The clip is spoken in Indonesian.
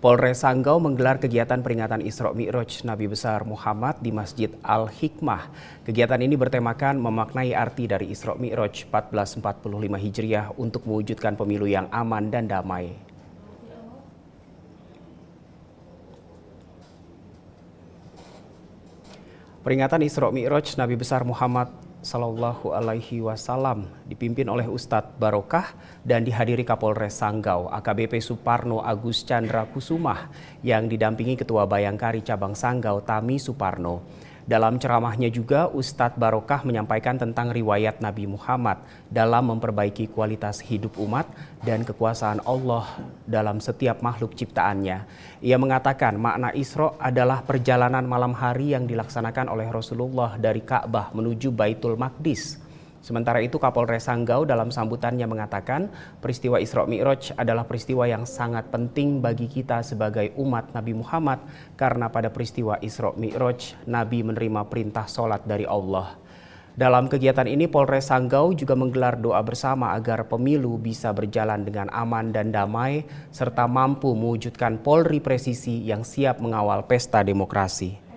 Polres Sanggau menggelar kegiatan peringatan Isra Mi'raj Nabi Besar Muhammad di Masjid Al-Hikmah. Kegiatan ini bertemakan memaknai arti dari Isra Mi'raj 1445 Hijriah untuk mewujudkan pemilu yang aman dan damai. Peringatan Isra Mi'raj Nabi Besar Muhammad Sallallahu Alaihi Wasallam dipimpin oleh Ustadz Barokah dan dihadiri Kapolres Sanggau AKBP Suparno Agus Chandra Kusumah yang didampingi Ketua Bayangkari Cabang Sanggau Tami Suparno. Dalam ceramahnya juga, Ustadz Barokah menyampaikan tentang riwayat Nabi Muhammad dalam memperbaiki kualitas hidup umat dan kekuasaan Allah dalam setiap makhluk ciptaannya. Ia mengatakan makna Isra adalah perjalanan malam hari yang dilaksanakan oleh Rasulullah dari Ka'bah menuju Baitul Maqdis. Sementara itu Kapolres Sanggau dalam sambutannya mengatakan peristiwa Isra Mi'raj adalah peristiwa yang sangat penting bagi kita sebagai umat Nabi Muhammad karena pada peristiwa Isra Mi'raj Nabi menerima perintah sholat dari Allah. Dalam kegiatan ini Polres Sanggau juga menggelar doa bersama agar pemilu bisa berjalan dengan aman dan damai serta mampu mewujudkan Polri presisi yang siap mengawal pesta demokrasi.